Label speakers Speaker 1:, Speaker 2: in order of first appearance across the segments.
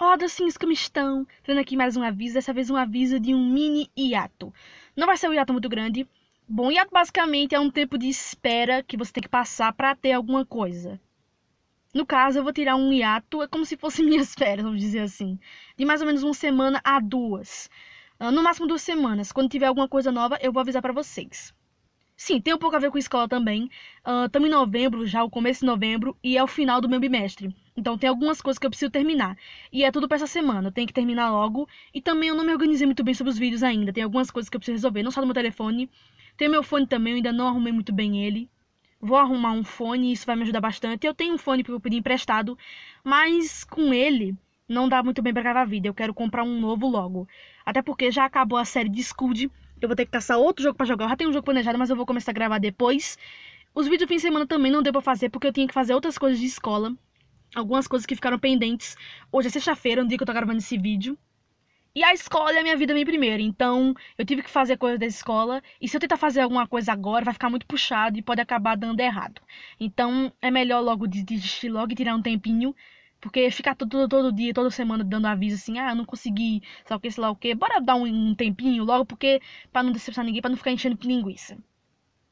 Speaker 1: Olá, docinhos, como estão? Tendo aqui mais um aviso, dessa vez um aviso de um mini hiato. Não vai ser um hiato muito grande. Bom, hiato basicamente é um tempo de espera que você tem que passar para ter alguma coisa. No caso, eu vou tirar um hiato, é como se fosse minhas férias, vamos dizer assim. De mais ou menos uma semana a duas. Ah, no máximo duas semanas. Quando tiver alguma coisa nova, eu vou avisar para vocês. Sim, tem um pouco a ver com escola também. Estamos ah, uh, em novembro, já o começo de novembro, e é o final do meu bimestre. Então tem algumas coisas que eu preciso terminar. E é tudo para essa semana, eu tenho que terminar logo. E também eu não me organizei muito bem sobre os vídeos ainda. Tem algumas coisas que eu preciso resolver, não só do meu telefone. Tem meu fone também, eu ainda não arrumei muito bem ele. Vou arrumar um fone, isso vai me ajudar bastante. Eu tenho um fone que eu pedi emprestado, mas com ele não dá muito bem para gravar vídeo. Eu quero comprar um novo logo. Até porque já acabou a série de Scud. Eu vou ter que caçar outro jogo para jogar. Eu já tenho um jogo planejado, mas eu vou começar a gravar depois. Os vídeos do fim de semana também não deu pra fazer, porque eu tinha que fazer outras coisas de escola algumas coisas que ficaram pendentes. Hoje é sexta-feira, no é dia que eu tô gravando esse vídeo. E a escola é a minha vida bem é primeira então eu tive que fazer coisas da escola. E se eu tentar fazer alguma coisa agora, vai ficar muito puxado e pode acabar dando errado. Então é melhor logo desistir logo e tirar um tempinho. Porque ficar todo, todo dia, toda semana dando aviso assim, ah, não consegui, sei lá o que, sei lá o que. Bora dar um, um tempinho logo, porque para não decepcionar ninguém, para não ficar enchendo linguiça.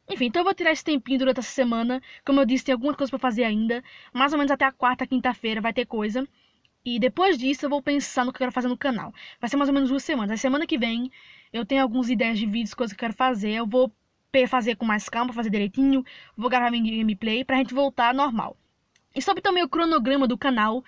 Speaker 1: Enfim, então eu vou tirar esse tempinho durante essa semana. Como eu disse, tem algumas coisas para fazer ainda. Mais ou menos até a quarta, quinta-feira vai ter coisa. E depois disso eu vou pensar no que eu quero fazer no canal. Vai ser mais ou menos duas semanas. Na semana que vem eu tenho algumas ideias de vídeos, coisas que eu quero fazer. Eu vou fazer com mais calma, fazer direitinho. Vou gravar minha gameplay pra gente voltar normal. E sobre também o cronograma do canal.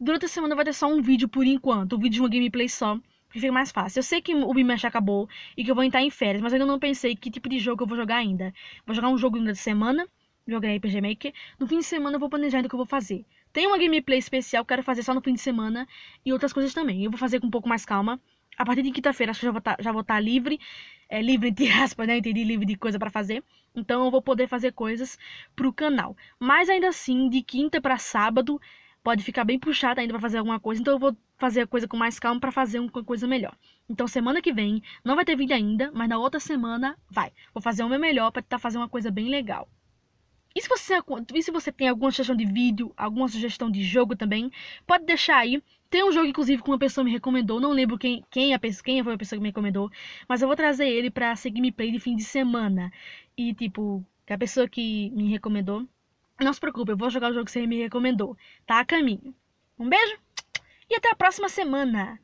Speaker 1: Durante a semana vai ter só um vídeo por enquanto. Um vídeo de uma gameplay só. Fica mais fácil. Eu sei que o bimestre acabou e que eu vou entrar em férias, mas eu ainda não pensei que tipo de jogo eu vou jogar ainda. Vou jogar um jogo durante de semana, jogar RPG Maker. No fim de semana eu vou planejar ainda o que eu vou fazer. Tem uma gameplay especial que eu quero fazer só no fim de semana e outras coisas também. Eu vou fazer com um pouco mais calma. A partir de quinta-feira acho que já vou estar tá, tá livre. É, livre de aspas, né? Entendi, livre de coisa para fazer. Então eu vou poder fazer coisas pro canal. Mas ainda assim, de quinta para sábado, pode ficar bem puxado ainda para fazer alguma coisa. Então eu vou fazer a coisa com mais calma para fazer uma coisa melhor. Então semana que vem não vai ter vídeo ainda, mas na outra semana vai. Vou fazer o meu melhor para tentar fazer uma coisa bem legal. E se, você, e se você tem alguma sugestão de vídeo, alguma sugestão de jogo também, pode deixar aí. Tem um jogo, inclusive, que uma pessoa me recomendou. Não lembro quem, quem, a, quem foi a pessoa que me recomendou. Mas eu vou trazer ele pra me play de fim de semana. E, tipo, a pessoa que me recomendou. Não se preocupe, eu vou jogar o jogo que você me recomendou. Tá a caminho. Um beijo! e até a próxima semana!